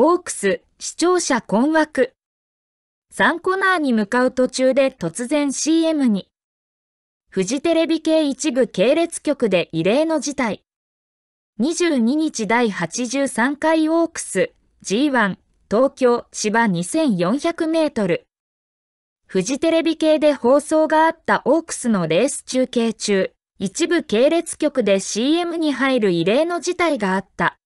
オークス、視聴者困惑。3コナーに向かう途中で突然 CM に。フジテレビ系一部系列局で異例の事態。22日第83回オークス、G1、東京、芝2400メートル。フジテレビ系で放送があったオークスのレース中継中、一部系列局で CM に入る異例の事態があった。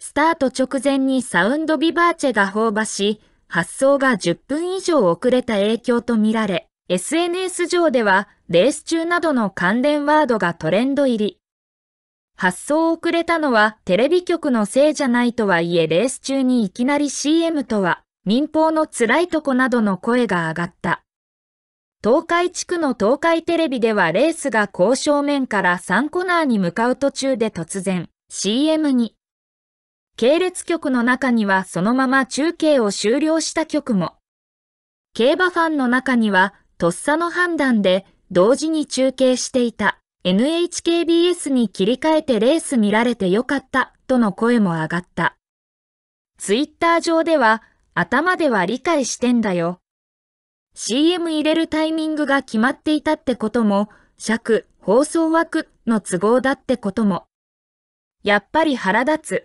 スタート直前にサウンドビバーチェが放馬し、発送が10分以上遅れた影響とみられ、SNS 上ではレース中などの関連ワードがトレンド入り。発送遅れたのはテレビ局のせいじゃないとはいえレース中にいきなり CM とは民放の辛いとこなどの声が上がった。東海地区の東海テレビではレースが交渉面から3コナーに向かう途中で突然 CM に。系列局の中にはそのまま中継を終了した局も。競馬ファンの中には、とっさの判断で同時に中継していた NHKBS に切り替えてレース見られてよかったとの声も上がった。ツイッター上では頭では理解してんだよ。CM 入れるタイミングが決まっていたってことも、尺、放送枠の都合だってことも。やっぱり腹立つ。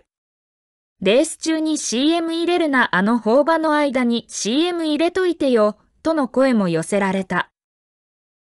レース中に CM 入れるなあの方場の間に CM 入れといてよ、との声も寄せられた。